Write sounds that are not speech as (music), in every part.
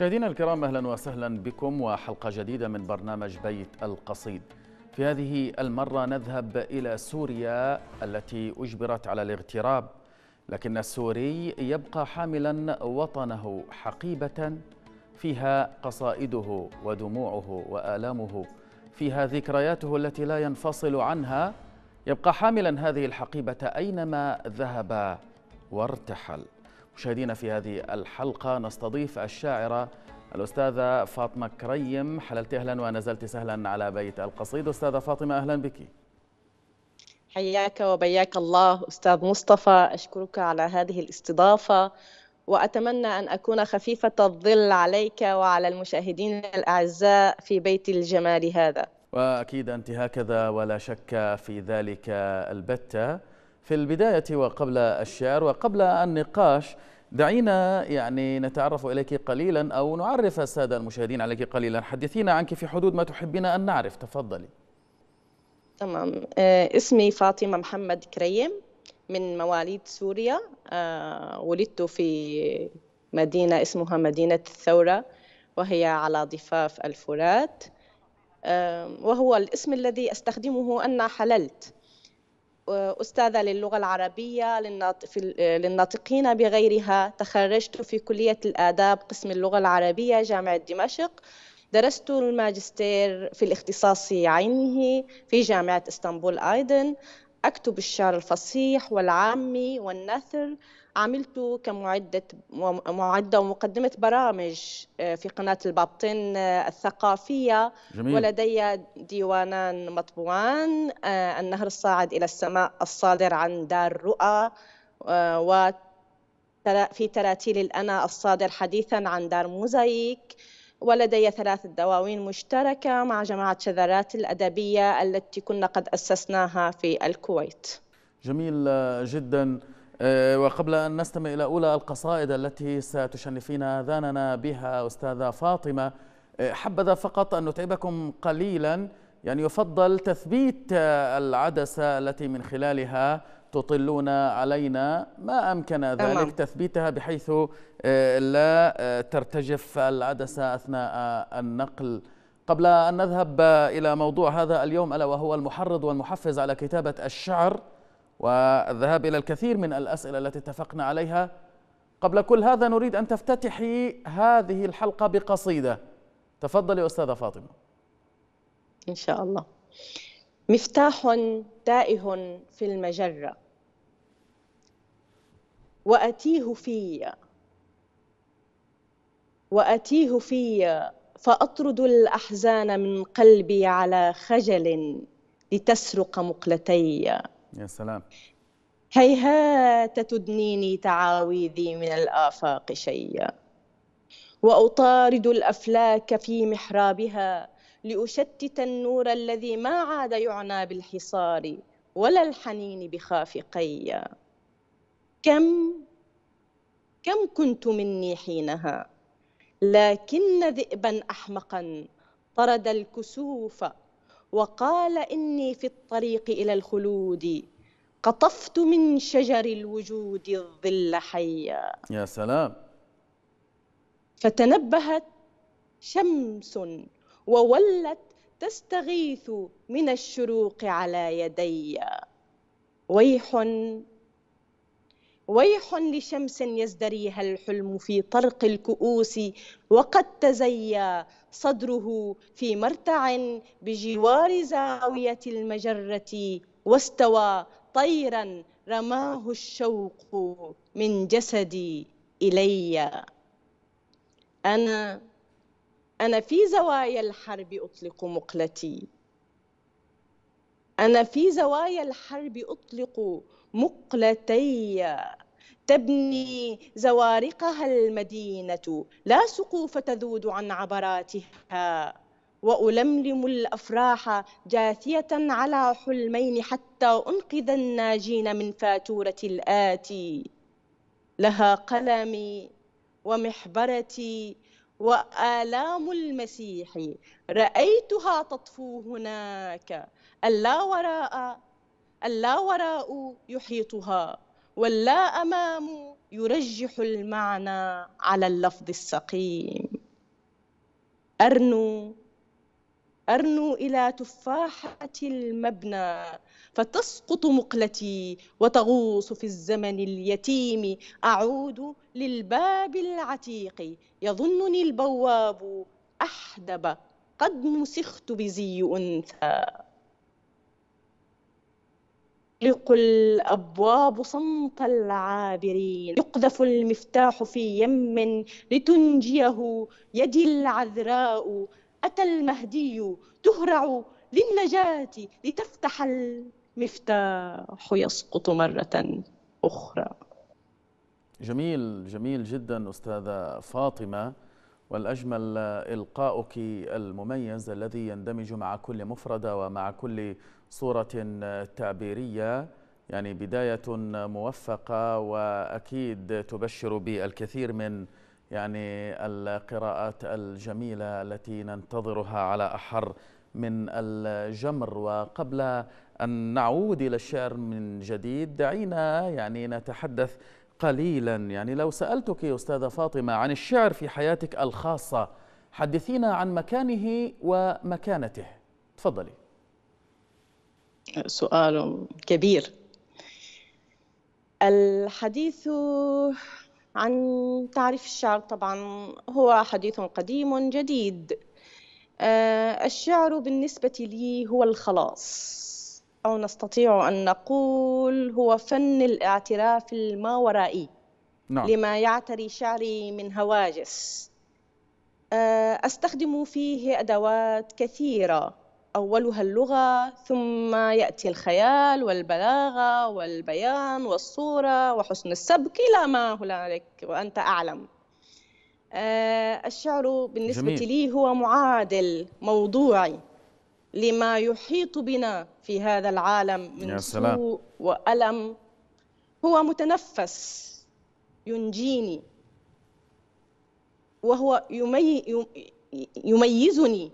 مشاهدينا الكرام اهلا وسهلا بكم وحلقه جديده من برنامج بيت القصيد. في هذه المره نذهب الى سوريا التي اجبرت على الاغتراب، لكن السوري يبقى حاملا وطنه حقيبه فيها قصائده ودموعه والامه، فيها ذكرياته التي لا ينفصل عنها، يبقى حاملا هذه الحقيبه اينما ذهب وارتحل. مشاهدينا في هذه الحلقة نستضيف الشاعرة الأستاذة فاطمة كريم حللت أهلا ونزلت سهلا على بيت القصيد أستاذة فاطمة أهلا بك حياك وبياك الله أستاذ مصطفى أشكرك على هذه الاستضافة وأتمنى أن أكون خفيفة الظل عليك وعلى المشاهدين الأعزاء في بيت الجمال هذا وأكيد أنت هكذا ولا شك في ذلك البتة في البداية وقبل الشعر وقبل النقاش دعينا يعني نتعرف إليك قليلا أو نعرف السادة المشاهدين عليك قليلا حدثينا عنك في حدود ما تحبين أن نعرف تفضلي تمام آه، اسمي فاطمة محمد كريم من مواليد سوريا آه، ولدت في مدينة اسمها مدينة الثورة وهي على ضفاف الفرات آه، وهو الاسم الذي أستخدمه أن حللت أستاذة للغة العربية للناطقين بغيرها تخرجت في كلية الآداب قسم اللغة العربية جامعة دمشق درست الماجستير في الاختصاص عينه في جامعة اسطنبول أيضا أكتب الشعر الفصيح والعامي والنثر عملت كمعدة معدة ومقدمة برامج آه، في قناة البابطن آه، الثقافية جميل. ولدي ديوانان مطبوعان آه، النهر الصاعد إلى السماء الصادر عن دار رؤى وفي تراتيل الأنا الصادر حديثا عن دار موزايك ولدي ثلاث دواوين مشتركة مع جماعة شذرات الأدبية التي كنا قد أسسناها في الكويت جميل جداً آه، وقبل أن نستمع إلى أولى القصائد التي ستشنفين آذاننا بها أستاذة فاطمة آه، حبذا فقط أن نتعبكم قليلا يعني يفضل تثبيت العدسة التي من خلالها تطلون علينا ما أمكن ذلك تثبيتها بحيث آه، لا ترتجف العدسة أثناء النقل قبل أن نذهب إلى موضوع هذا اليوم ألا وهو المحرض والمحفز على كتابة الشعر والذهاب إلى الكثير من الأسئلة التي اتفقنا عليها قبل كل هذا نريد أن تفتتحي هذه الحلقة بقصيدة تفضلي أستاذة فاطمة إن شاء الله مفتاح تائه في المجرة وأتيه في وأتيه في فأطرد الأحزان من قلبي على خجل لتسرق مقلتي يا سلام هيهات تدنيني تعاويذي من الآفاق شيا وأطارد الأفلاك في محرابها لأشتت النور الذي ما عاد يعنى بالحصار ولا الحنين بخافقي كم كم كنت مني حينها لكن ذئبا أحمقا طرد الكسوف وقال إني في الطريق إلى الخلود قطفت من شجر الوجود الظل حيا يا سلام فتنبهت شمس وولت تستغيث من الشروق على يدي ويح ويح لشمس يزدريها الحلم في طرق الكؤوس وقد تزيا صدره في مرتع بجوار زاوية المجرة واستوى طيرا رماه الشوق من جسدي إلي أنا أنا في زوايا الحرب أطلق مقلتي أنا في زوايا الحرب أطلق مقلتي تبني زوارقها المدينة لا سقوف تذود عن عبراتها وألملم الأفراح جاثية على حلمين حتى أنقذ الناجين من فاتورة الآتي لها قلمي ومحبرتي وآلام المسيح رأيتها تطفو هناك اللاوراء اللاوراء يحيطها واللا أمام يرجح المعنى على اللفظ السقيم أرنو أرنو إلى تفاحة المبنى فتسقط مقلتي وتغوص في الزمن اليتيم أعود للباب العتيق يظنني البواب أحدب قد مسخت بزي أنثى يغلق الأبواب صمت العابرين يقذف المفتاح في يم لتنجيه يدي العذراء أتى المهدي تهرع للنجاة لتفتح المفتاح يسقط مرة أخرى جميل جميل جدا أستاذة فاطمة والأجمل إلقاؤك المميز الذي يندمج مع كل مفردة ومع كل صورة تعبيرية يعني بداية موفقة وأكيد تبشر بالكثير من يعني القراءات الجميلة التي ننتظرها على أحر من الجمر وقبل أن نعود إلى الشعر من جديد دعينا يعني نتحدث قليلا يعني لو سألتك يا أستاذة فاطمة عن الشعر في حياتك الخاصة حدثينا عن مكانه ومكانته تفضلي سؤال كبير الحديث عن تعريف الشعر طبعا هو حديث قديم جديد آه، الشعر بالنسبة لي هو الخلاص أو نستطيع أن نقول هو فن الاعتراف الماورائي نعم. لما يعتري شعري من هواجس آه، أستخدم فيه أدوات كثيرة أولها اللغة ثم يأتي الخيال والبلاغة والبيان والصورة وحسن السبك إلى ما هنالك وأنت أعلم آه، الشعر بالنسبة جميل. لي هو معادل موضوعي لما يحيط بنا في هذا العالم من سوء وألم هو متنفس ينجيني وهو يمي يميزني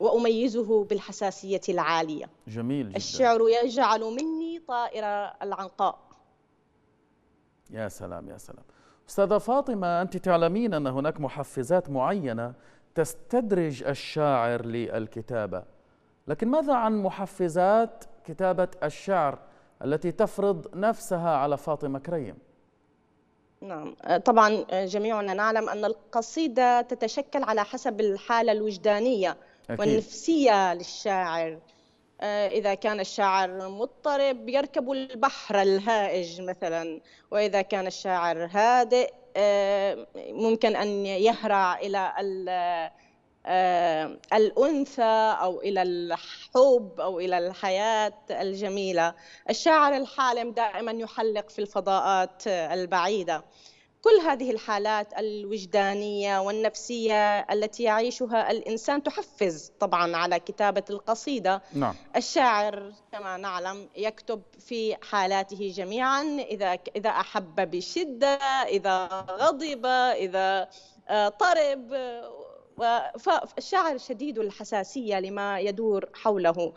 وأميزه بالحساسية العالية جميل جدا. الشعر يجعل مني طائرة العنقاء يا سلام يا سلام أستاذة فاطمة أنت تعلمين أن هناك محفزات معينة تستدرج الشاعر للكتابة لكن ماذا عن محفزات كتابة الشعر التي تفرض نفسها على فاطمة كريم نعم آه، طبعا آه، جميعنا نعلم أن القصيدة تتشكل على حسب الحالة الوجدانية أكيد. والنفسية للشاعر آه، إذا كان الشاعر مضطرب يركب البحر الهائج مثلا وإذا كان الشاعر هادئ ممكن أن يهرع إلى آه، الأنثى أو إلى الحب أو إلى الحياة الجميلة الشاعر الحالم دائما يحلق في الفضاءات البعيدة كل هذه الحالات الوجدانية والنفسية التي يعيشها الإنسان تحفز طبعا على كتابة القصيدة نعم. الشاعر كما نعلم يكتب في حالاته جميعا إذا, إذا أحب بشدة إذا غضب إذا آه، طرب فالشاعر شديد الحساسية لما يدور حوله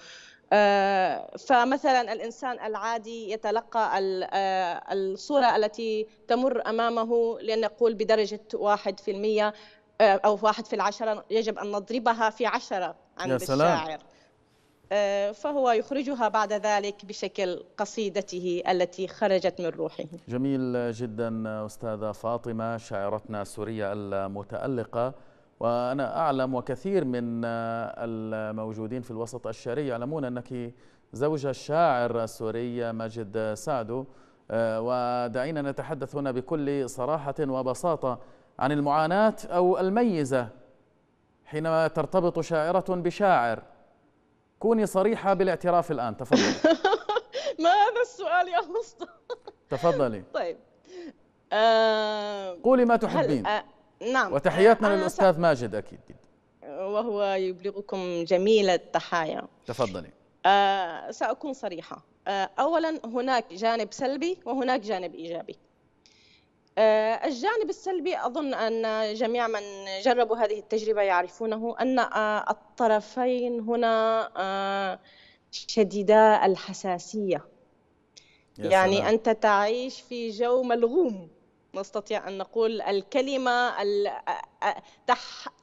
آه، فمثلا الانسان العادي يتلقى آه، الصوره التي تمر امامه لنقول بدرجه 1% آه، او 1 في العشره يجب ان نضربها في عشره عند يا سلام. الشاعر فهو يخرجها بعد ذلك بشكل قصيدته التي خرجت من روحه جميل جدا استاذه فاطمه شاعرتنا السوريه المتالقه وأنا أعلم وكثير من آه، الموجودين في الوسط الشعري يعلمون أنك زوجة الشاعر السوري ماجد سعدو آه، ودعينا نتحدث هنا بكل صراحة وبساطة عن المعاناة أو الميزة حينما ترتبط شاعرة بشاعر كوني صريحة بالاعتراف الآن تفضلي (laughs) ما هذا السؤال يا مصطفى تفضلي (laughs) طيب آه قولي ما تحبين هل آه، نعم وتحياتنا للأستاذ ماجد أكيد وهو يبلغكم جميل التحايا تفضلي آه سأكون صريحة آه أولا هناك جانب سلبي وهناك جانب إيجابي آه الجانب السلبي أظن أن جميع من جربوا هذه التجربة يعرفونه أن آه الطرفين هنا آه شديدا الحساسية يعني سلام. أنت تعيش في جو ملغوم نستطيع أن نقول الكلمة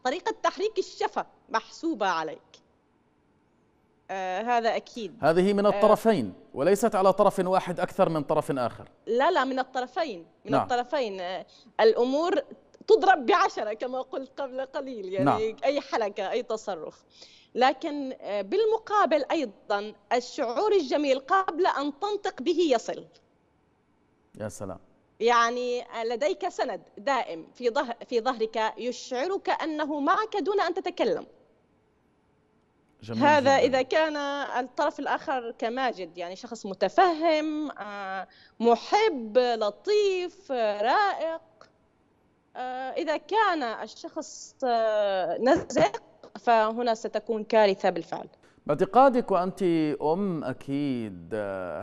طريقة تحريك الشفة محسوبة عليك آه، هذا أكيد هذه من آه، الطرفين وليست على طرف واحد أكثر من طرف آخر لا لا من الطرفين من نعم. الطرفين آه، الأمور تضرب بعشرة كما قلت قبل قليل يعني نعم. أي حلقه أي تصرف لكن بالمقابل أيضا الشعور الجميل قبل أن تنطق به يصل يا سلام يعني لديك سند دائم في ظهر في ظهرك يشعرك انه معك دون ان تتكلم جميل هذا جميل. اذا كان الطرف الاخر كماجد يعني شخص متفهم آه، محب لطيف رائق آه، اذا كان الشخص آه، نزق فهنا ستكون كارثه بالفعل باعتقادك وانت ام اكيد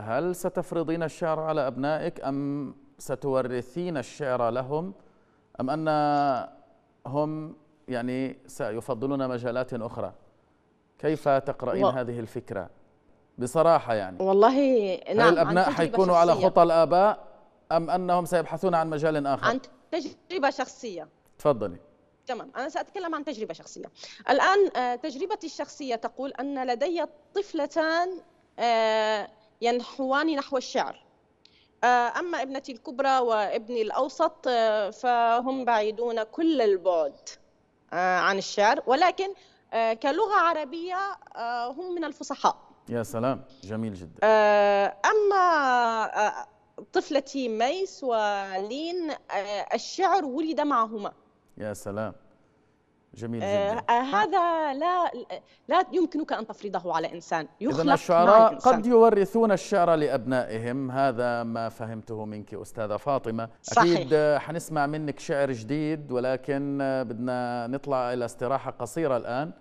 هل ستفرضين الشعر على ابنائك ام ستورثين الشعر لهم أم أن هم يعني سيفضلون مجالات أخرى كيف تقرأين و... هذه الفكرة بصراحة يعني والله نعم هل الأبناء حيكونوا على خطى الآباء أم أنهم سيبحثون عن مجال آخر عن تجربة شخصية تفضلي تمام أنا سأتكلم عن تجربة شخصية الآن آه، تجربتي الشخصية تقول أن لدي طفلتان آه، ينحوان نحو الشعر آه، أما ابنتي الكبرى وابني الأوسط آه، فهم بعيدون كل البعد آه، عن الشعر ولكن كلغة عربية هم من الفصحاء يا سلام جميل جدا أما طفلتي ميس ولين الشعر ولد معهما يا سلام جميل آه، جدا آه هذا لا لا يمكنك ان تفرضه على انسان يخلق إذن الشعراء الإنسان. قد يورثون الشعر لابنائهم هذا ما فهمته منك استاذه فاطمه صحيح. اكيد حنسمع منك شعر جديد ولكن بدنا نطلع الى استراحه قصيره الان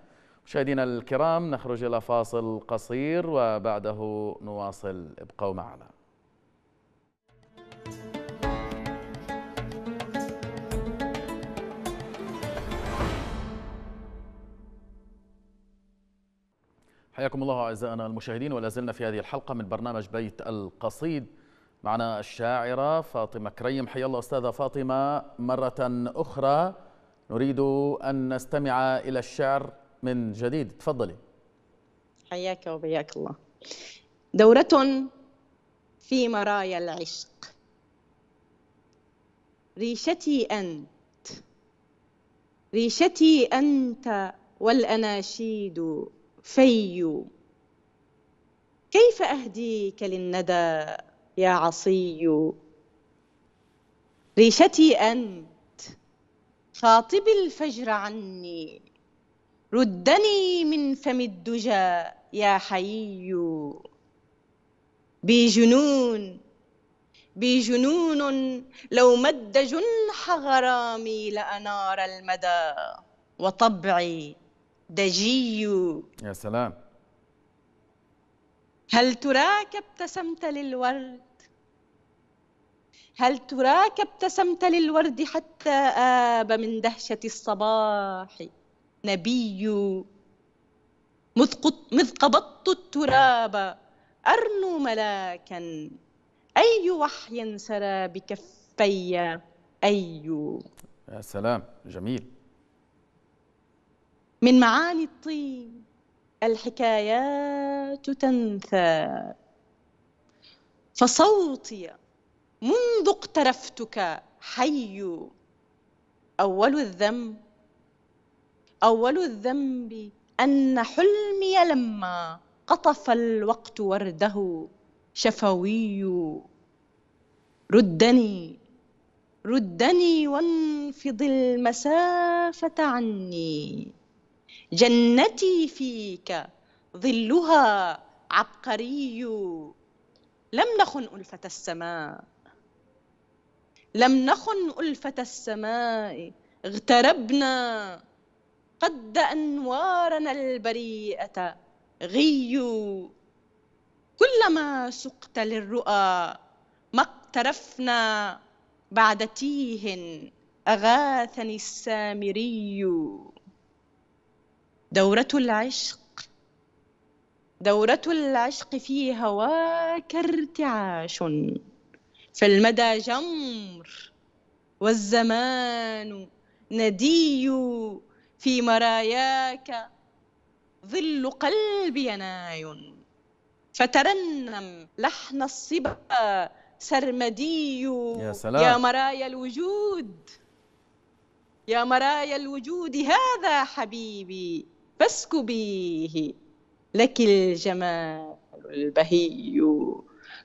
مشاهدينا الكرام نخرج الى فاصل قصير وبعده نواصل ابقوا معنا Thank you. حياكم الله أعزائنا المشاهدين ولا زلنا في هذه الحلقة من برنامج بيت القصيد معنا الشاعرة فاطمة كريم حيا الله أستاذة فاطمة مرة أخرى نريد أن نستمع إلى الشعر من جديد تفضلي حياك وبياك الله دورة في مرايا العشق ريشتي أنت ريشتي أنت والأناشيد فيُّ كيف أهديك للندى يا عصي ريشتي أنت خاطب الفجر عني ردني من فم الدجى يا حيُّ بي جنون بي جنون لو مد جنح غرامي لأنار المدى وطبعي دجيو يا سلام هل تراك ابتسمت للورد هل تراك ابتسمت للورد حتى آب من دهشة الصباح نبي مذ قبضت التراب أرنو ملاكا أي وحي سرى بكفي أي يا سلام جميل من معاني الطين الحكايات تنثى فصوتي منذ اقترفتك حي أول الذنب أول الذنب أن حلمي لما قطف الوقت ورده شفوي ردني ردني وانفض المسافة عني جنتي فيك ظلها عبقري لم نخن ألفة السماء لم نخن ألفة السماء اغتربنا قد أنوارنا البريئة غي كلما سقت للرؤى ما اقترفنا بعد تيه أغاثني السامري دورة العشق دورة العشق في هواك ارتعاش فالمدى جمر والزمان ندي في مراياك ظل قلبي يناي فترنم لحن الصبا سرمدي يا, سلام. يا مرايا الوجود يا مرايا الوجود هذا حبيبي فاسك به لك الجمال البهي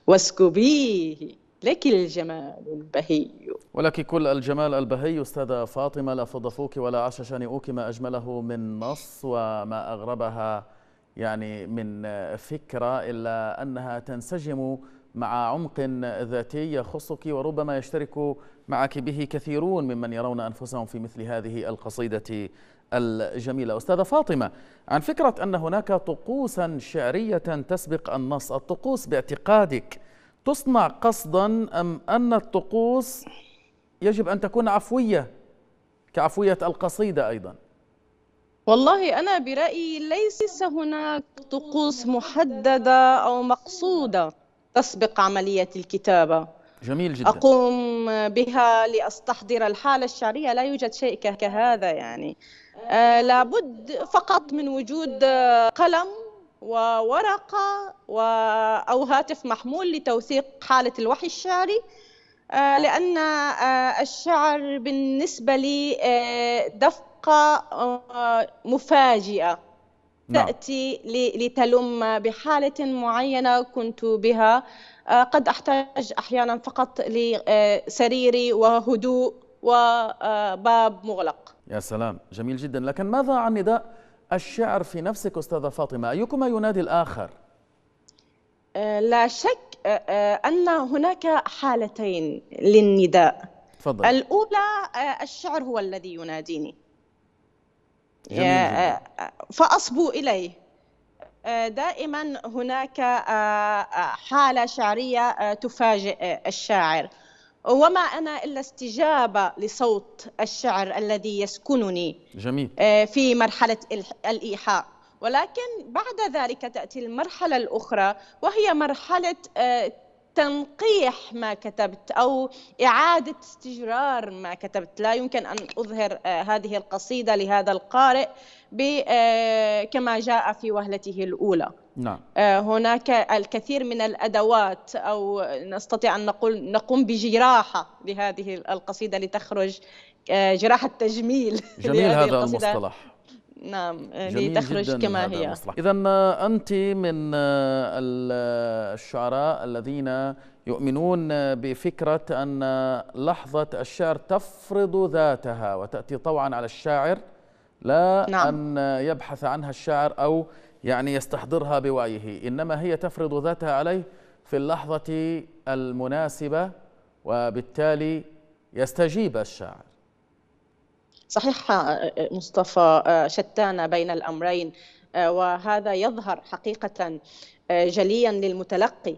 واسك به لك الجمال البهي ولك كل الجمال البهي أستاذة فاطمة لا فضفوك ولا عاش شانئوك ما أجمله من نص وما أغربها يعني من فكرة إلا أنها تنسجم مع عمق ذاتي يخصك وربما يشترك معك به كثيرون ممن يرون أنفسهم في مثل هذه القصيدة الجميلة أستاذة فاطمة عن فكرة أن هناك طقوسا شعرية تسبق النص الطقوس باعتقادك تصنع قصدا أم أن الطقوس يجب أن تكون عفوية كعفوية القصيدة أيضا والله أنا برأيي ليس هناك طقوس محددة أو مقصودة تسبق عملية الكتابة جميل جدا أقوم بها لأستحضر الحالة الشعرية لا يوجد شيء كهذا يعني آه، لابد فقط من وجود آه، قلم وورقة أو هاتف محمول لتوثيق حالة الوحي الشعري آه، لأن الشعر بالنسبة لي دفقة مفاجئة نعم. تأتي لتلم بحالة معينة كنت بها قد أحتاج أحيانا فقط لسريري وهدوء وباب مغلق يا سلام جميل جدا لكن ماذا عن نداء الشعر في نفسك أستاذة فاطمة أيكما ينادي الآخر أه، لا شك أه، أه، أن هناك حالتين للنداء فضل. الأولى الشعر هو الذي يناديني جميل. فأصبو إليه دائما هناك حالة شعرية تفاجئ الشاعر وما أنا إلا استجابة لصوت الشعر الذي يسكنني جميل. آه، في مرحلة الإيحاء ولكن بعد ذلك تأتي المرحلة الأخرى وهي مرحلة آه، تنقيح ما كتبت او اعاده استجرار ما كتبت لا يمكن ان اظهر آه، هذه القصيده لهذا القارئ كما جاء في وهلته الاولى نعم. آه، هناك الكثير من الأدوات أو نستطيع أن نقول نقوم بجراحة لهذه القصيدة لتخرج آه، جراحة تجميل (laughs) جميل هذا المصطلح نعم آه، لتخرج كما هي إذا أنت من الشعراء الذين يؤمنون بفكرة أن لحظة الشعر تفرض ذاتها وتأتي طوعا على الشاعر لا نعم. أن يبحث عنها الشاعر أو يعني يستحضرها بوعيه إنما هي تفرض ذاتها عليه في اللحظة المناسبة وبالتالي يستجيب الشاعر صحيح مصطفى شتان بين الأمرين وهذا يظهر حقيقة جليا للمتلقي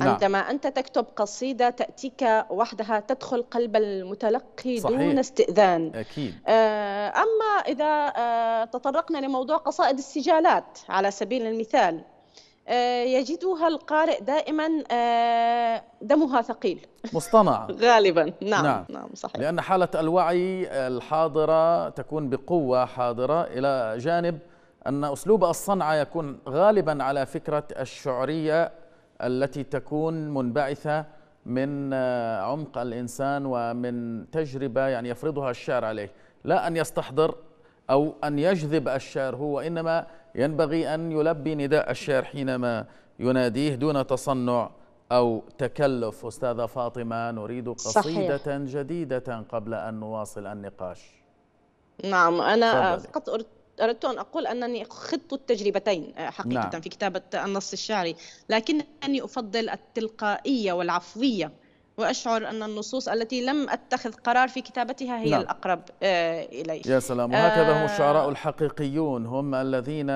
نعم. عندما أنت تكتب قصيدة تأتيك وحدها تدخل قلب المتلقي صحيح. دون استئذان أكيد. آه، أما إذا آه، تطرقنا لموضوع قصائد السجالات على سبيل المثال آه، يجدها القارئ دائما دمها ثقيل مصطنعة (laughs) غالبا نعم, نعم نعم صحيح لأن حالة الوعي الحاضرة تكون بقوة حاضرة إلى جانب أن أسلوب الصنعة يكون غالبا على فكرة الشعرية التي تكون منبعثة من آه، عمق الإنسان ومن تجربة يعني يفرضها الشعر عليه لا أن يستحضر أو أن يجذب الشعر هو إنما ينبغي أن يلبي نداء الشعر حينما يناديه دون تصنع أو تكلف أستاذة فاطمة نريد قصيدة صحيح. جديدة قبل أن نواصل النقاش نعم أنا فقط قد أردت أن أقول أنني خضت التجربتين آه، حقيقة نعم. في كتابة آه، النص الشعري لكنني أفضل التلقائية والعفوية وأشعر أن النصوص التي لم أتخذ قرار في كتابتها هي نعم. الأقرب آه، إلي يا سلام وهكذا آه هم الشعراء الحقيقيون هم الذين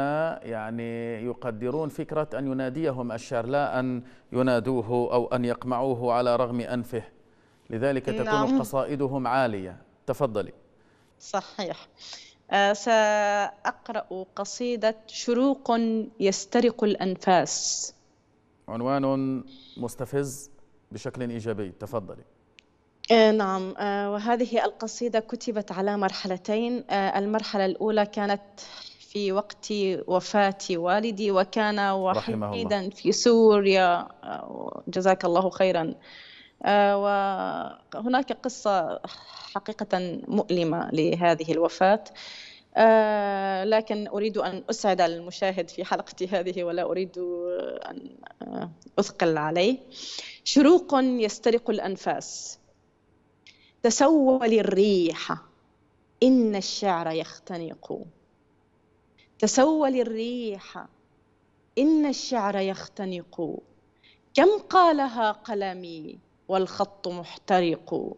يعني يقدرون فكرة أن يناديهم الشعر لا أن ينادوه أو أن يقمعوه على رغم أنفه لذلك تكون نعم. قصائدهم عالية تفضلي صحيح آه، سأقرأ قصيدة شروق يسترق الأنفاس عنوان مستفز بشكل إيجابي تفضلي آه، نعم آه، وهذه القصيدة كتبت على مرحلتين المرحلة الأولى كانت في وقت وفاة والدي وكان وحيدا في سوريا جزاك الله خيرا آه، وهناك قصة حقيقة مؤلمة لهذه الوفاة آه، لكن أريد أن أسعد المشاهد في حلقتي هذه ولا أريد أن آه، أثقل عليه شروق يسترق الأنفاس تسول الريح إن الشعر يختنق تسول الريح إن الشعر يختنق كم قالها قلمي والخط محترق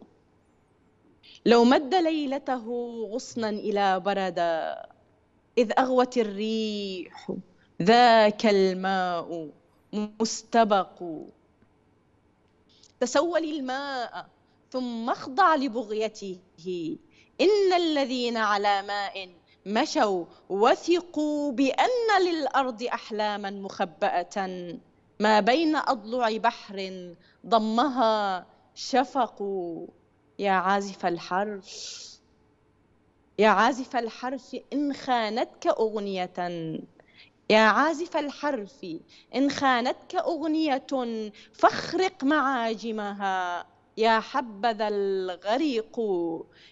لو مد ليلته غصنا إلى بردا إذ أغوت الريح ذاك الماء مستبق تسول الماء ثم اخضع لبغيته إن الذين على ماء مشوا وثقوا بأن للأرض أحلاما مخبأة ما بين أضلع بحر ضمها شفق يا عازف الحرف يا عازف الحرف إن خانتك أغنية يا عازف الحرف إن خانتك أغنية فاخرق معاجمها يا حبذا الغريق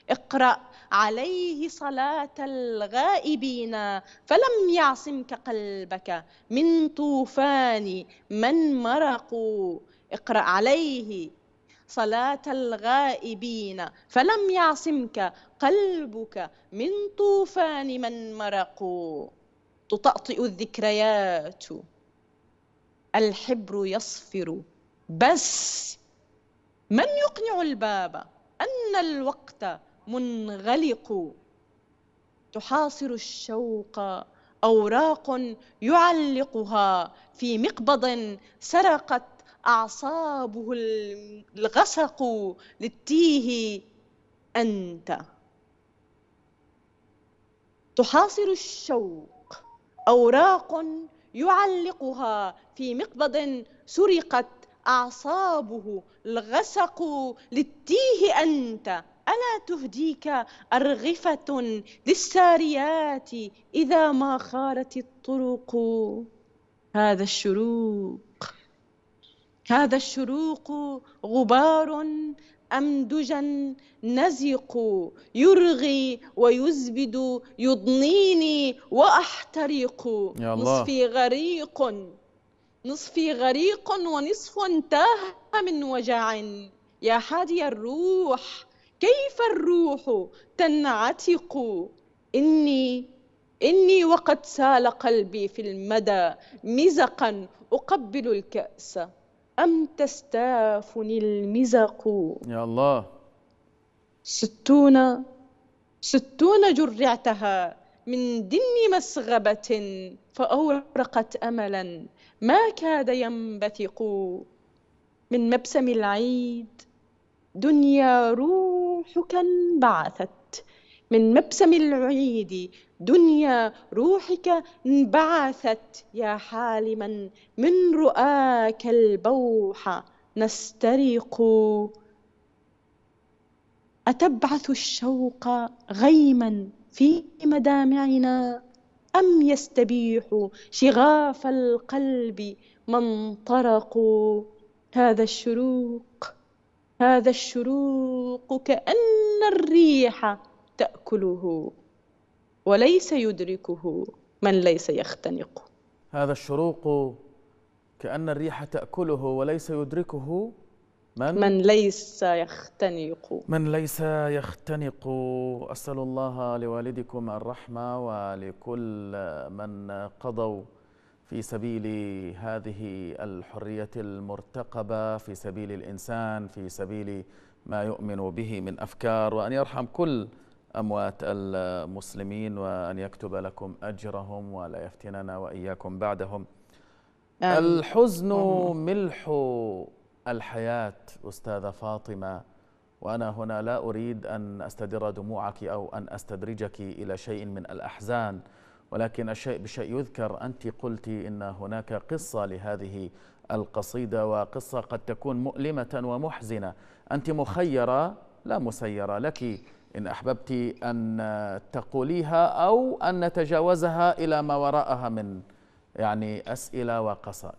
اقرأ عليه صلاة الغائبين فلم يعصمك قلبك من طوفان من مرقوا اقرأ عليه صلاة الغائبين فلم يعصمك قلبك من طوفان من مرقوا تطأطئ الذكريات الحبر يصفر بس من يقنع الباب أن الوقت منغلق تحاصر الشوق اوراق يعلقها في مقبض سرقت اعصابه الغسق للتيه انت تحاصر الشوق اوراق يعلقها في مقبض سرقت اعصابه الغسق للتيه انت ألا تهديك أرغفة للساريات إذا ما خارت الطرق هذا الشروق هذا الشروق غبار أمدجا نزق يرغي ويزبد يضنيني وأحترق يا الله. نصفي غريق نصفي غريق ونصف تاه من وجع يا حادي الروح كيف الروح تنعتق إني إني وقد سال قلبي في المدى مزقا أقبل الكأس أم تستافني المزق يا الله ستون ستون جرعتها من دن مسغبة فأورقت أملا ما كاد ينبثق من مبسم العيد دنيا روح روحك انبعثت من مبسم العيد دنيا روحك انبعثت يا حالما من رؤاك البوح نسترق أتبعث الشوق غيما في مدامعنا أم يستبيح شغاف القلب من طرقوا هذا الشروق هذا الشروق كأن الريح تأكله وليس يدركه من ليس يختنق هذا الشروق كأن الريح تأكله وليس يدركه من من ليس يختنق من ليس يختنق أسأل الله لوالدكم الرحمة ولكل من قضوا في سبيل هذه الحرية المرتقبة في سبيل الإنسان في سبيل ما يؤمن به من أفكار وأن يرحم كل أموات المسلمين وأن يكتب لكم أجرهم ولا يفتننا وإياكم بعدهم آه. الحزن آه. ملح الحياة أستاذة فاطمة وأنا هنا لا أريد أن أستدر دموعك أو أن أستدرجك إلى شيء من الأحزان ولكن الشيء بشيء يذكر أنت قلت إن هناك قصة لهذه القصيدة وقصة قد تكون مؤلمة ومحزنة أنت مخيرة لا مسيرة لك إن أحببت أن تقوليها أو أن نتجاوزها إلى ما وراءها من يعني أسئلة وقصائد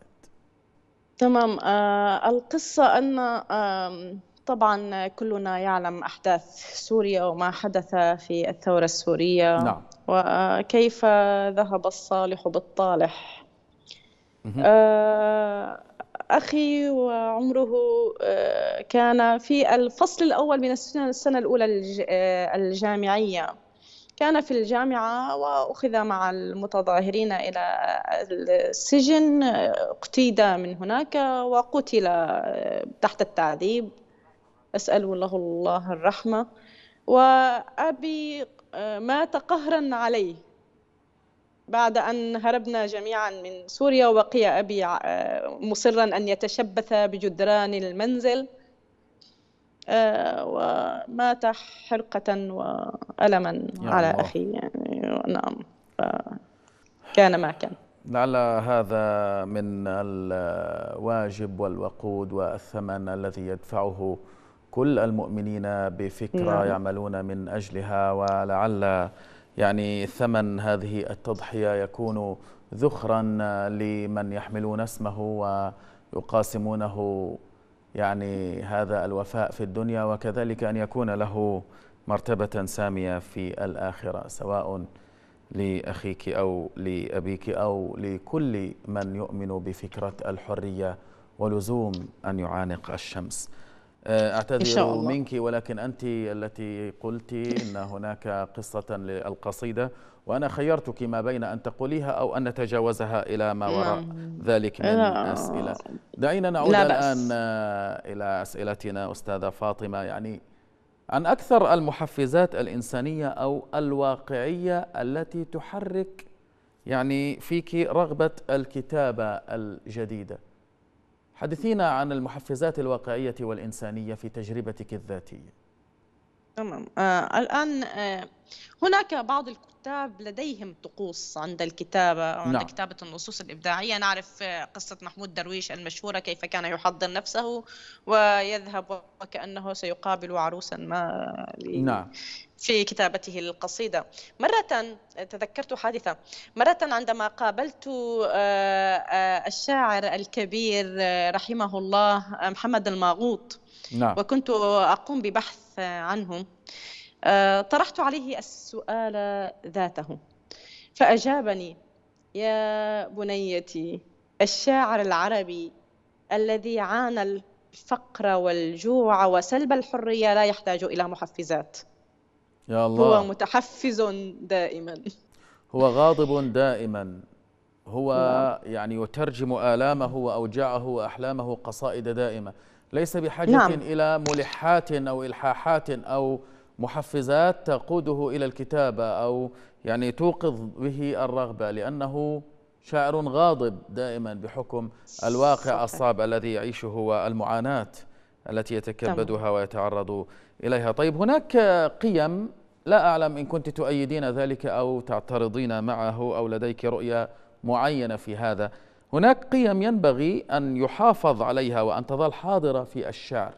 تمام آه القصة أن آه طبعا كلنا يعلم أحداث سوريا وما حدث في الثورة السورية نعم وكيف ذهب الصالح بالطالح آه، أخي وعمره آه، كان في الفصل الأول من السنة الأولى آه، الجامعية كان في الجامعة وأخذ مع المتظاهرين إلى السجن اقتيد من هناك وقتل تحت التعذيب أسأل له الله الرحمة وأبي آه، مات قهرا عليه بعد أن هربنا جميعا من سوريا وبقي أبي آه، مصرا أن يتشبث بجدران المنزل آه، ومات حرقة وألما على الله. أخي يعني نعم كان ما كان لعل هذا من الواجب والوقود والثمن الذي يدفعه كل المؤمنين بفكرة نعم. يعملون من أجلها ولعل يعني ثمن هذه التضحية يكون ذخرا لمن يحملون اسمه ويقاسمونه يعني هذا الوفاء في الدنيا وكذلك أن يكون له مرتبة سامية في الآخرة سواء لأخيك أو لأبيك أو لكل من يؤمن بفكرة الحرية ولزوم أن يعانق الشمس آه، أعتذر منك ولكن أنت التي قلت أن هناك قصة للقصيدة وأنا خيرتك ما بين أن تقوليها أو أن نتجاوزها إلى ما وراء مم. نعم. ذلك من لا. أسئلة دعينا نعود الآن آه، إلى أسئلتنا أستاذة فاطمة يعني عن أكثر المحفزات الإنسانية أو الواقعية التي تحرك يعني فيك رغبة الكتابة الجديدة حدثينا عن المحفزات الواقعية والإنسانية في تجربتك الذاتية تمام آه الآن آه هناك بعض الكتاب لديهم طقوس عند الكتابة أو عند نعم. كتابة النصوص الإبداعية نعرف آه، قصة محمود درويش المشهورة كيف كان يحضر نفسه ويذهب وكأنه سيقابل عروسا ما نعم. في كتابته القصيدة مرة تذكرت حادثة مرة عندما قابلت آه، آه، الشاعر الكبير رحمه الله محمد الماغوط نعم. وكنت أقوم ببحث البحث عنه آه، طرحت عليه السؤال ذاته فأجابني يا بنيتي الشاعر العربي الذي عانى الفقر والجوع وسلب الحرية لا يحتاج إلى محفزات يا الله هو متحفز دائما هو غاضب دائما هو نعم. يعني يترجم آلامه وأوجاعه وأحلامه قصائد دائمة ليس بحاجة نعم. إلى ملحات أو إلحاحات أو محفزات تقوده إلى الكتابة أو يعني توقظ به الرغبة لأنه شاعر غاضب دائما بحكم الواقع الصعب الذي يعيشه والمعاناة التي يتكبدها ويتعرض إليها طيب هناك قيم لا أعلم إن كنت تؤيدين ذلك أو تعترضين معه أو لديك رؤية معينة في هذا هناك قيم ينبغي أن يحافظ عليها وأن تظل حاضرة في الشعر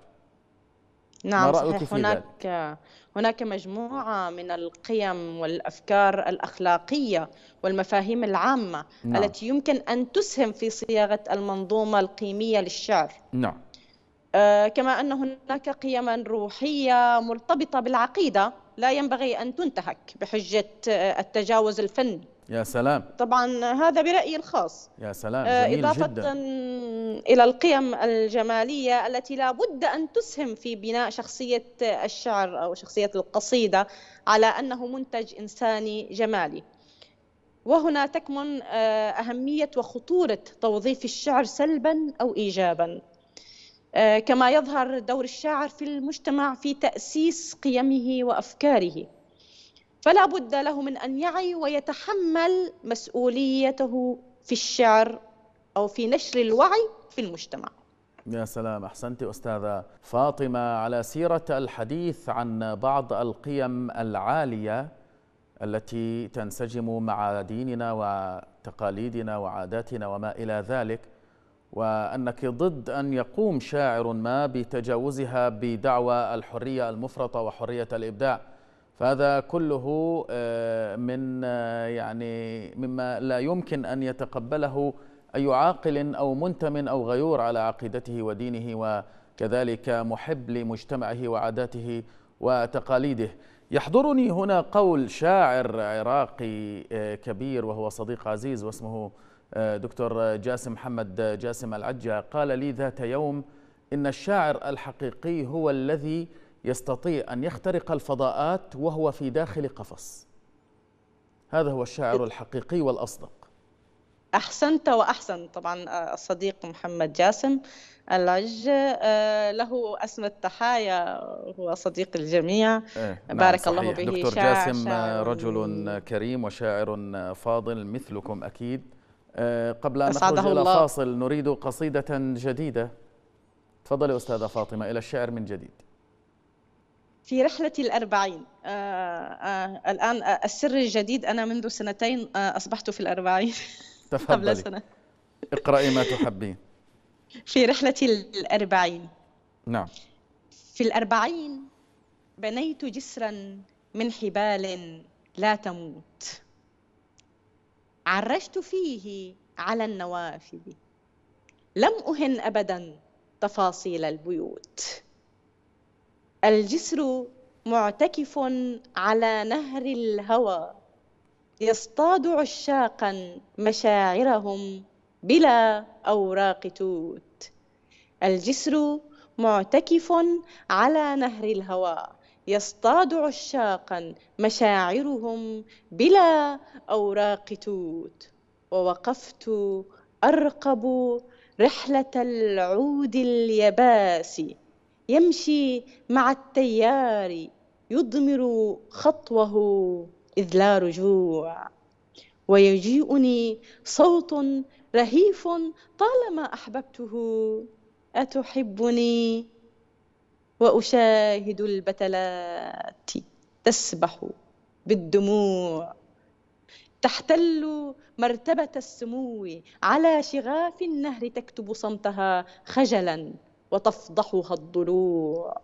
نعم ما رأيك صحيح في هناك هناك مجموعة من القيم والأفكار الأخلاقية والمفاهيم العامة نعم. التي يمكن أن تسهم في صياغة المنظومة القيمية للشعر نعم آه كما أن هناك قيما روحية مرتبطة بالعقيدة لا ينبغي أن تنتهك بحجة آه، التجاوز الفني يا سلام طبعا هذا برأيي الخاص يا سلام آه، جميل إضافة جدا. إلى القيم الجمالية التي لا بد أن تسهم في بناء شخصية آه، الشعر أو شخصية القصيدة على أنه منتج إنساني جمالي وهنا تكمن أهمية وخطورة توظيف الشعر سلبا أو إيجابا آه، كما يظهر دور الشاعر في المجتمع في تأسيس قيمه وأفكاره فلا بد له من أن يعي ويتحمل مسؤوليته في الشعر أو في نشر الوعي في المجتمع يا سلام أحسنت أستاذة فاطمة على سيرة الحديث عن بعض القيم العالية التي تنسجم مع ديننا وتقاليدنا وعاداتنا وما إلى ذلك وأنك ضد أن يقوم شاعر ما بتجاوزها بدعوى الحرية المفرطة وحرية الإبداع فهذا كله آه، من آه، يعني مما لا يمكن أن يتقبله أي عاقل أو منتم أو غيور على عقيدته ودينه وكذلك محب لمجتمعه وعاداته وتقاليده يحضرني هنا قول شاعر عراقي آه، كبير وهو صديق عزيز واسمه آه، دكتور جاسم محمد جاسم العجة قال لي ذات يوم إن الشاعر الحقيقي هو الذي يستطيع أن يخترق الفضاءات وهو في داخل قفص هذا هو الشاعر إيه. الحقيقي والأصدق أحسنت وأحسن طبعا آه، الصديق محمد جاسم العج آه، له أسمى التحايا هو صديق الجميع إيه نعم بارك صحيح. الله به دكتور شاعر جاسم شاعر رجل كريم وشاعر فاضل مثلكم أكيد آه، قبل أن نخرج إلى فاصل نريد قصيدة جديدة تفضلي أستاذة فاطمة إلى الشعر من جديد في رحلة الأربعين آآ آه، آآ آه، الآن السر الجديد أنا منذ سنتين أصبحت في الأربعين (laughs) قبل سنة اقرأي ما تحبين في رحلة الأربعين نعم في الأربعين بنيت جسرا من حبال لا تموت عرجت فيه على النوافذ لم أهن أبدا تفاصيل البيوت الجسر معتكف على نهر الهوى يصطاد عشاقا مشاعرهم بلا أوراق توت الجسر معتكف على نهر الهوى يصطاد عشاقا مشاعرهم بلا اوراق توت ووقفت ارقب رحله العود اليباسي يمشي مع التيار يضمر خطوه اذ لا رجوع ويجيئني صوت رهيف طالما احببته اتحبني وأشاهد البتلات تسبح بالدموع تحتل مرتبة السمو على شغاف النهر تكتب صمتها خجلا وتفضحها الضلوع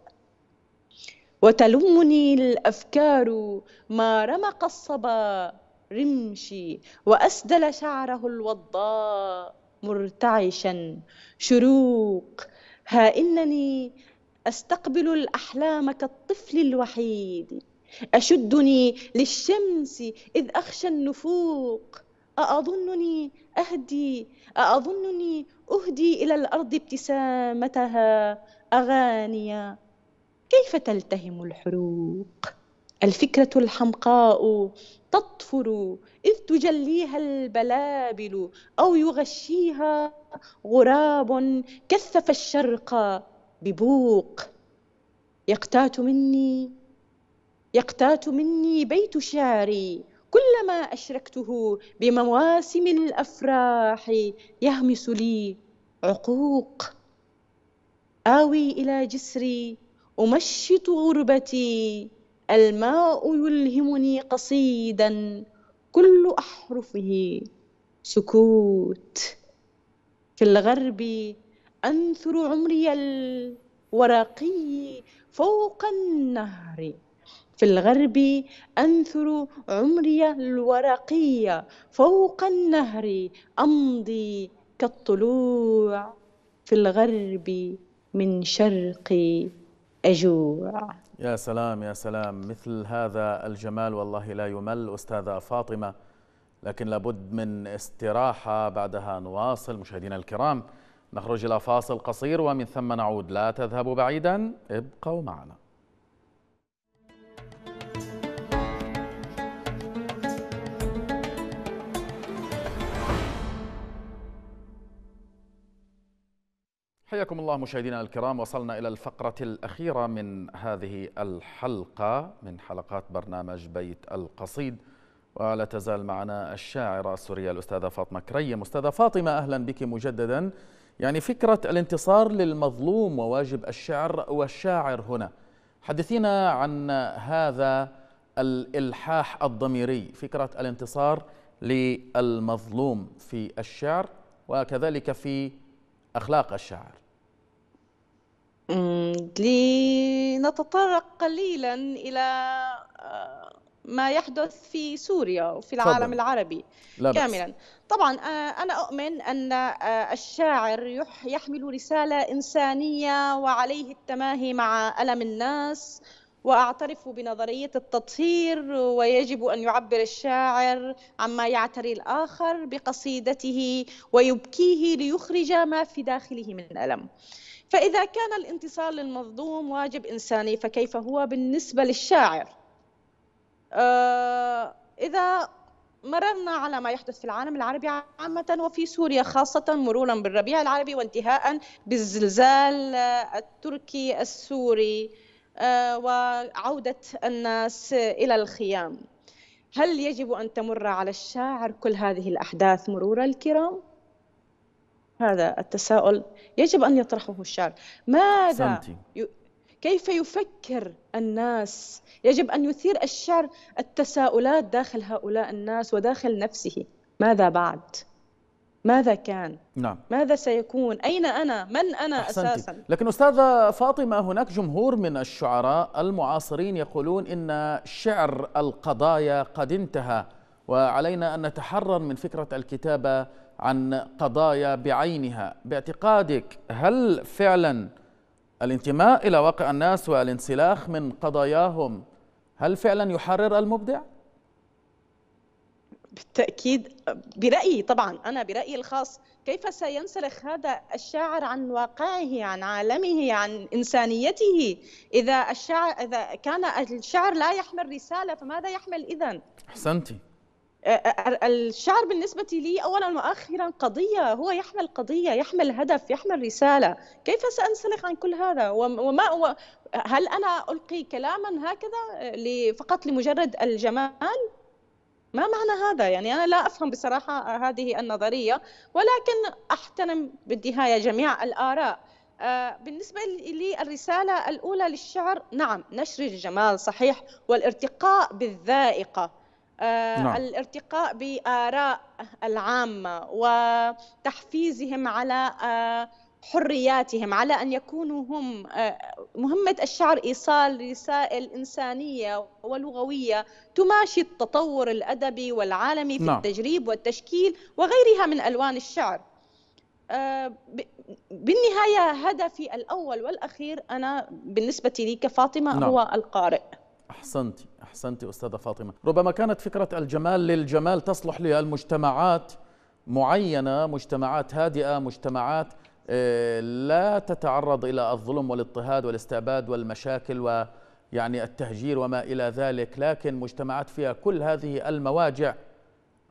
وتلمني الأفكار ما رمق الصبا رمشي وأسدل شعره الوضاء مرتعشا شروق ها إنني أستقبل الأحلام كالطفل الوحيد أشدني للشمس إذ أخشى النفوق أأظنني أهدي أأظنني أهدي إلى الأرض ابتسامتها أغانيا كيف تلتهم الحروق الفكرة الحمقاء تطفر إذ تجليها البلابل أو يغشيها غراب كثف الشرق ببوق يقتات مني يقتات مني بيت شعري كلما أشركته بمواسم الأفراح يهمس لي عقوق آوي إلى جسري أمشط غربتي الماء يلهمني قصيدا كل أحرفه سكوت في الغرب أنثر عمري الورقي فوق النهر في الغرب أنثر عمري الورقي فوق النهر أمضي كالطلوع في الغرب من شرقي أجوع يا سلام يا سلام مثل هذا الجمال والله لا يمل أستاذة فاطمة لكن لابد من استراحة بعدها نواصل مشاهدينا الكرام نخرج إلى فاصل قصير ومن ثم نعود لا تذهبوا بعيدا ابقوا معنا حياكم الله مشاهدينا الكرام وصلنا إلى الفقرة الأخيرة من هذه الحلقة من حلقات برنامج بيت القصيد ولا تزال معنا الشاعرة السورية الأستاذة فاطمة كريم أستاذة فاطمة أهلا بك مجددا يعني فكرة الانتصار للمظلوم وواجب الشعر والشاعر هنا حدثينا عن هذا الإلحاح الضميري فكرة الانتصار للمظلوم في الشعر وكذلك في أخلاق الشاعر لنتطرق قليلا إلى آه، ما يحدث في سوريا وفي العالم صبر. العربي لا كاملا بس. طبعا آه، أنا أؤمن أن آه، الشاعر يحمل رسالة إنسانية وعليه التماهي مع ألم الناس واعترف بنظريه التطهير ويجب ان يعبر الشاعر عما يعتري الاخر بقصيدته ويبكيه ليخرج ما في داخله من الم فاذا كان الانتصار للمظلوم واجب انساني فكيف هو بالنسبه للشاعر آه، إذا مررنا على ما يحدث في العالم العربي عامة وفي سوريا خاصة مرورا بالربيع العربي وانتهاء بالزلزال التركي السوري آه، وعودة الناس إلى الخيام هل يجب أن تمر على الشاعر كل هذه الأحداث مرور الكرام؟ هذا التساؤل يجب أن يطرحه الشاعر ماذا كيف يفكر الناس يجب أن يثير الشعر التساؤلات داخل هؤلاء الناس وداخل نفسه ماذا بعد؟ ماذا كان؟ نعم. ماذا سيكون؟ أين أنا؟ من أنا أحسنتي. أساسا؟ لكن أستاذة فاطمة هناك جمهور من الشعراء المعاصرين يقولون إن شعر القضايا قد انتهى وعلينا أن نتحرر من فكرة الكتابة عن قضايا بعينها باعتقادك هل فعلا الانتماء إلى واقع الناس والانسلاخ من قضاياهم هل فعلا يحرر المبدع؟ بالتأكيد برأيي طبعا أنا برأيي الخاص كيف سينسلخ هذا الشاعر عن واقعه عن عالمه عن إنسانيته إذا, الشاعر إذا كان الشعر لا يحمل رسالة فماذا يحمل إذن؟ أحسنتي آه، آه، آه، الشعر بالنسبة لي أولا وآخرا قضية هو يحمل قضية يحمل هدف يحمل رسالة كيف سأنسلخ عن كل هذا وما هو هل أنا ألقي كلاما هكذا فقط لمجرد الجمال ما معنى هذا يعني أنا لا أفهم بصراحة هذه النظرية ولكن أحترم بالنهاية جميع الآراء بالنسبة لي الرسالة الأولى للشعر نعم نشر الجمال صحيح والارتقاء بالذائقة آه، نعم. الارتقاء بآراء العامة وتحفيزهم على آه، حرياتهم على أن يكونوا هم آه، مهمة الشعر إيصال رسائل إنسانية ولغوية تماشي التطور الأدبي والعالمي في نعم. التجريب والتشكيل وغيرها من ألوان الشعر بالنهاية هدفي الأول والأخير أنا بالنسبة لي كفاطمة نعم. هو القارئ أحسنت أحسنت أستاذة فاطمة ربما كانت فكرة الجمال للجمال تصلح للمجتمعات معينة مجتمعات هادئة مجتمعات آه، لا تتعرض إلى الظلم والاضطهاد والاستعباد والمشاكل ويعني التهجير وما إلى ذلك لكن مجتمعات فيها كل هذه المواجع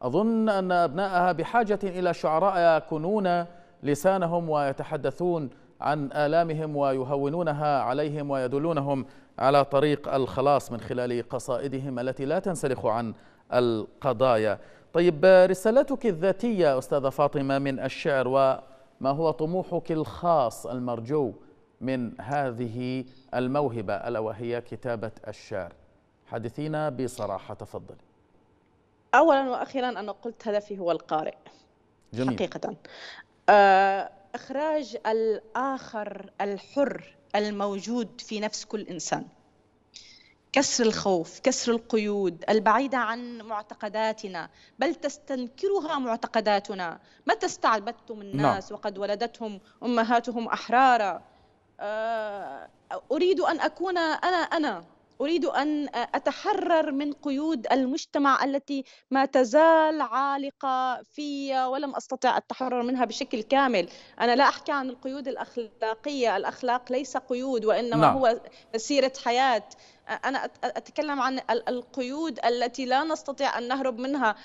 أظن أن أبنائها بحاجة إلى شعراء يكونون لسانهم ويتحدثون عن آلامهم ويهونونها عليهم ويدلونهم على طريق الخلاص من خلال قصائدهم التي لا تنسلخ عن القضايا طيب رسالتك الذاتية أستاذة فاطمة من الشعر وما هو طموحك الخاص المرجو من هذه الموهبة ألا وهي كتابة الشعر حدثينا بصراحة تفضلي أولا وأخيرا أنا قلت هدفي هو القارئ جميل. حقيقة آه، أخراج الآخر الحر الموجود في نفس كل انسان كسر الخوف كسر القيود البعيدة عن معتقداتنا بل تستنكرها معتقداتنا متى استعبدتم نعم. الناس وقد ولدتهم أمهاتهم أحرارا آه، أريد أن أكون أنا أنا أريد أن أتحرر من قيود المجتمع التي ما تزال عالقة في ولم أستطع التحرر منها بشكل كامل أنا لا أحكي عن القيود الأخلاقية الأخلاق ليس قيود وإنما لا. نعم. هو مسيرة حياة أنا أتكلم عن القيود التي لا نستطيع أن نهرب منها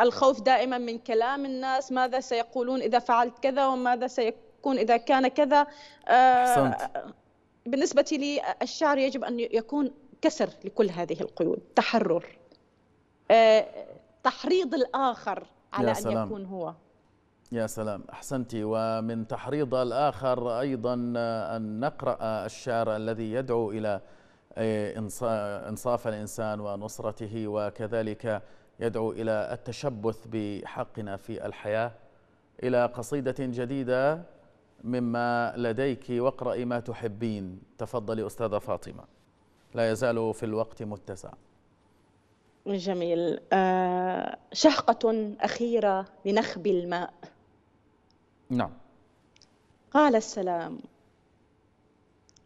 الخوف دائما من كلام الناس ماذا سيقولون إذا فعلت كذا وماذا سيكون إذا كان كذا آه، أحسنت. بالنسبة لي الشعر يجب أن يكون كسر لكل هذه القيود تحرر آه، تحريض الآخر على أن سلام. يكون هو يا سلام أحسنت ومن تحريض الآخر أيضا أن نقرأ الشعر الذي يدعو إلى آه، إنصاف الإنسان ونصرته وكذلك يدعو إلى التشبث بحقنا في الحياة إلى قصيدة جديدة مما لديك واقرأي ما تحبين تفضلي أستاذة فاطمة لا يزال في الوقت متسع جميل آه، شهقة أخيرة لنخب الماء نعم قال السلام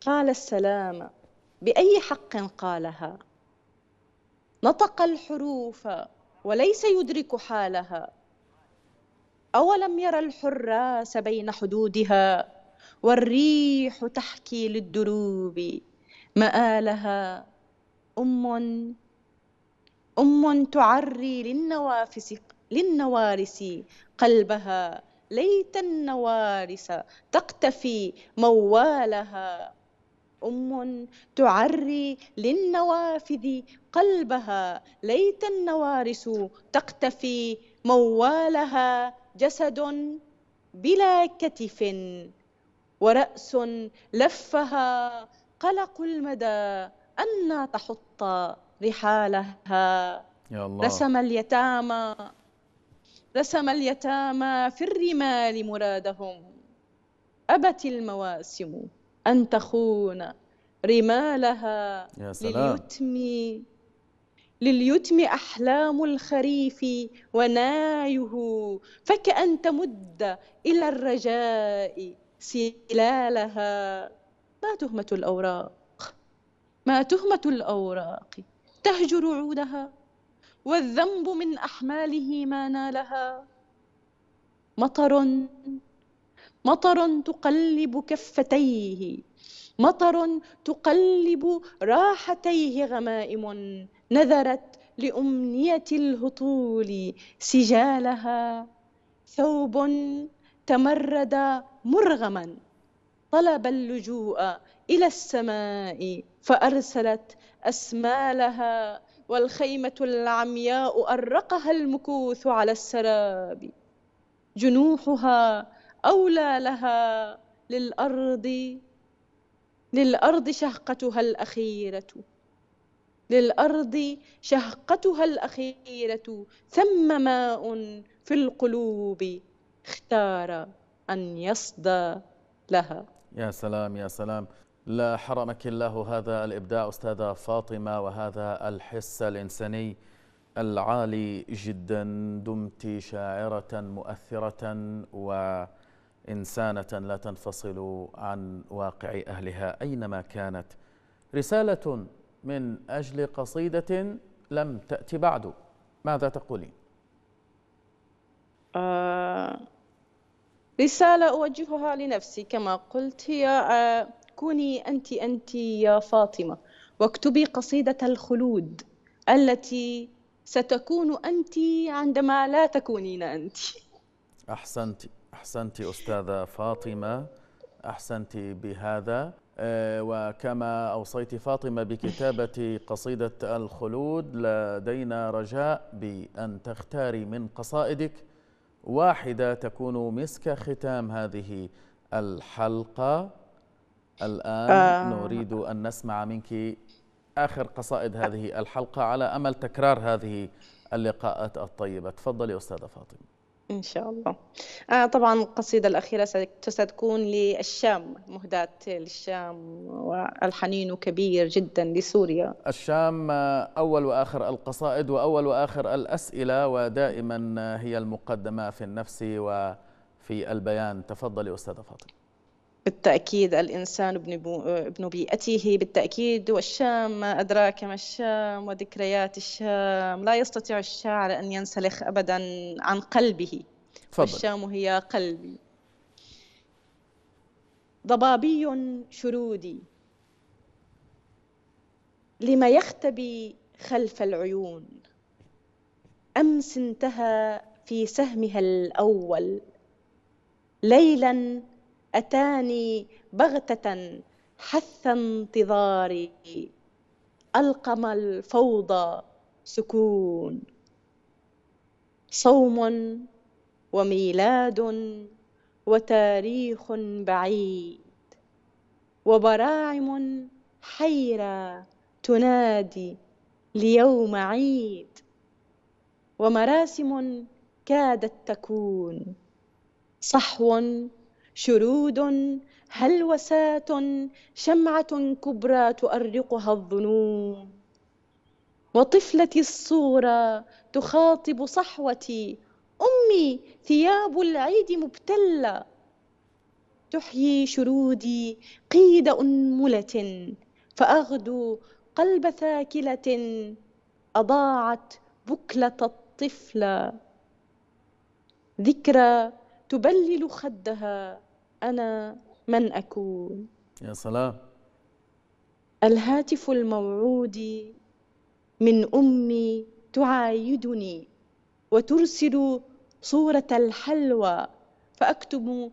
قال السلام بأي حق قالها نطق الحروف وليس يدرك حالها أولم يرى الحراس بين حدودها والريح تحكي للدروب مآلها أم أم تعري للنوافس للنوارس قلبها ليت النوارس تقتفي موالها أم تعري للنوافذ قلبها ليت النوارس تقتفي موالها جسد بلا كتف ورأس لفها قلق المدى أن تحط رحالها يا الله. رسم اليتامى رسم اليتامى في الرمال مرادهم أبت المواسم أن تخون رمالها يا سلام. لليتم لليتم أحلام الخريف ونايه فكأن تمد إلى الرجاء سلالها ما تهمة الأوراق ما تهمة الأوراق تهجر عودها والذنب من أحماله ما نالها مطر مطر تقلب كفتيه مطر تقلب راحتيه غمائم نذرت لأمنية الهطول سجالها ثوب تمرد مرغما طلب اللجوء إلى السماء فأرسلت أسمالها والخيمة العمياء أرقها المكوث على السراب جنوحها أولى لها للأرض للأرض شهقتها الأخيرة للأرض شهقتها الأخيرة ثم ماء في القلوب اختار أن يصدى لها يا سلام يا سلام لا حرمك الله هذا الإبداع أستاذة فاطمة وهذا الحس الإنساني العالي جدا دمت شاعرة مؤثرة وإنسانة لا تنفصل عن واقع أهلها أينما كانت رسالة من أجل قصيدة لم تأتي بعد ماذا تقولين؟ آه رسالة أوجهها لنفسي كما قلت هي آه، كوني أنت أنت يا فاطمة واكتبي قصيدة الخلود التي ستكون أنت عندما لا تكونين أنت أحسنت أحسنت أستاذة فاطمة أحسنت بهذا آه، وكما أوصيت فاطمة بكتابة قصيدة الخلود لدينا رجاء بأن تختاري من قصائدك واحدة تكون مسك ختام هذه الحلقة الآن آه نريد أن نسمع منك آخر قصائد هذه الحلقة على أمل تكرار هذه اللقاءات الطيبة تفضلي أستاذة فاطمة إن شاء الله آه طبعا القصيدة الأخيرة ستكون للشام مهداة للشام والحنين كبير جدا لسوريا الشام أول وآخر القصائد وأول وآخر الأسئلة ودائما هي المقدمة في النفس وفي البيان تفضلي أستاذة فاطمة بالتأكيد الإنسان ابن بيئته بالتأكيد والشام ما أدراك ما الشام وذكريات الشام لا يستطيع الشاعر أن ينسلخ أبدا عن قلبه فضل. الشام هي قلبي ضبابي شرودي لما يختبي خلف العيون أمس انتهى في سهمها الأول ليلا أتاني بغتة حث انتظاري ألقم الفوضى سكون صوم وميلاد وتاريخ بعيد وبراعم حيرة تنادي ليوم عيد ومراسم كادت تكون صحو شرود هلوسات شمعة كبرى تؤرقها الظنون وطفلتي الصغرى تخاطب صحوتي أمي ثياب العيد مبتلة تحيي شرودي قيد أنملة فأغدو قلب ثاكلة أضاعت بكلة الطفلة ذكرى تبلل خدها أنا من أكون يا سلام الهاتف الموعود من أمي تعايدني وترسل صورة الحلوى فأكتب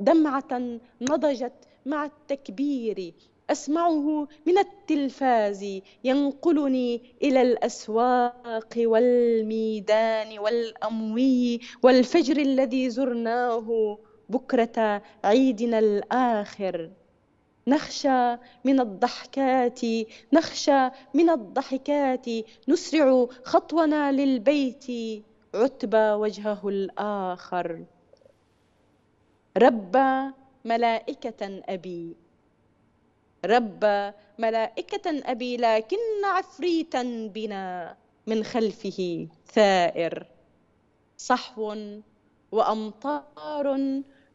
دمعة نضجت مع التكبير أسمعه من التلفاز ينقلني إلى الأسواق والميدان والأموي والفجر الذي زرناه بكرة عيدنا الآخر نخشى من الضحكات نخشى من الضحكات نسرع خطونا للبيت عتبى وجهه الآخر رب ملائكة أبي رب ملائكة أبي لكن عفريتا بنا من خلفه ثائر صحو وأمطار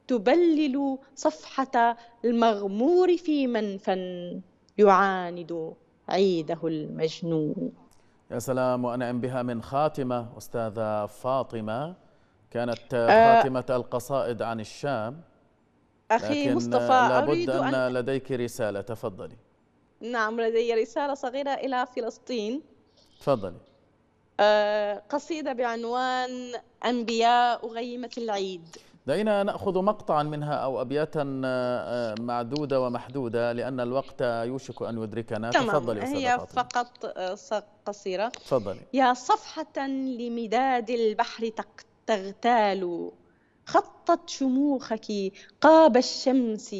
تبلل صفحة المغمور في منفى يعاند عيده المجنون يا سلام وأنعم بها من خاتمة أستاذة فاطمة كانت آه خاتمة القصائد عن الشام أخي لكن مصطفى لابد أن, أن لديك رسالة تفضلي نعم لدي رسالة صغيرة إلى فلسطين تفضلي آه قصيدة بعنوان أنبياء غيمة العيد دعينا ناخذ مقطعا منها او ابياتا آه، آه، معدوده ومحدوده لان الوقت يوشك ان يدركنا تمام. تفضلي هي فاطمة. فقط آه، قصيره تفضلي يا صفحه لمداد البحر تغتال خطت شموخك قاب الشمس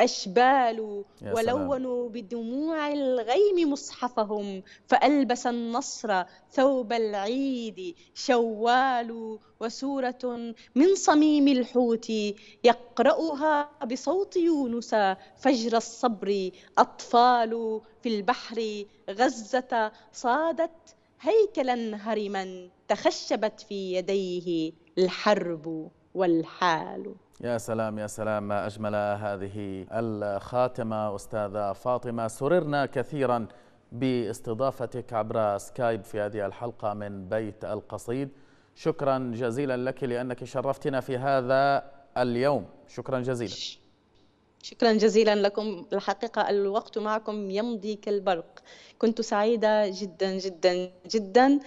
أشبال ولونوا بدموع الغيم مصحفهم فألبس النصر ثوب العيد شوال وسورة من صميم الحوت يقرأها بصوت يونس فجر الصبر أطفال في البحر غزة صادت هيكلا هرما تخشبت في يديه الحرب والحال يا سلام يا سلام ما أجمل هذه الخاتمة أستاذة فاطمة سررنا كثيرا باستضافتك عبر سكايب في هذه الحلقة من بيت القصيد شكرا جزيلا لك لأنك شرفتنا في هذا اليوم شكرا جزيلا شكرا جزيلا لكم الحقيقة الوقت معكم يمضي كالبرق كنت سعيدة جدا جدا جدا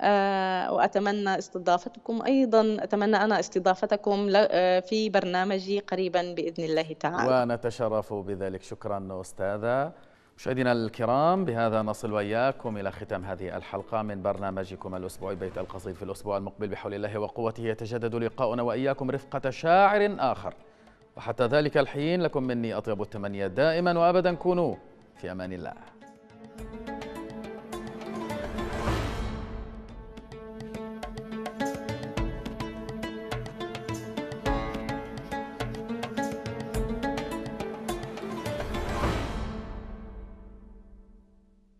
آه، وأتمنى استضافتكم أيضا أتمنى أنا استضافتكم آه، في برنامجي قريبا بإذن الله تعالى ونتشرف بذلك شكرا أستاذة مشاهدينا الكرام بهذا نصل وإياكم إلى ختام هذه الحلقة من برنامجكم الأسبوعي بيت القصيد في الأسبوع المقبل بحول الله وقوته يتجدد لقاؤنا وإياكم رفقة شاعر آخر وحتى ذلك الحين لكم مني أطيب التمنيات دائما وأبدا كونوا في أمان الله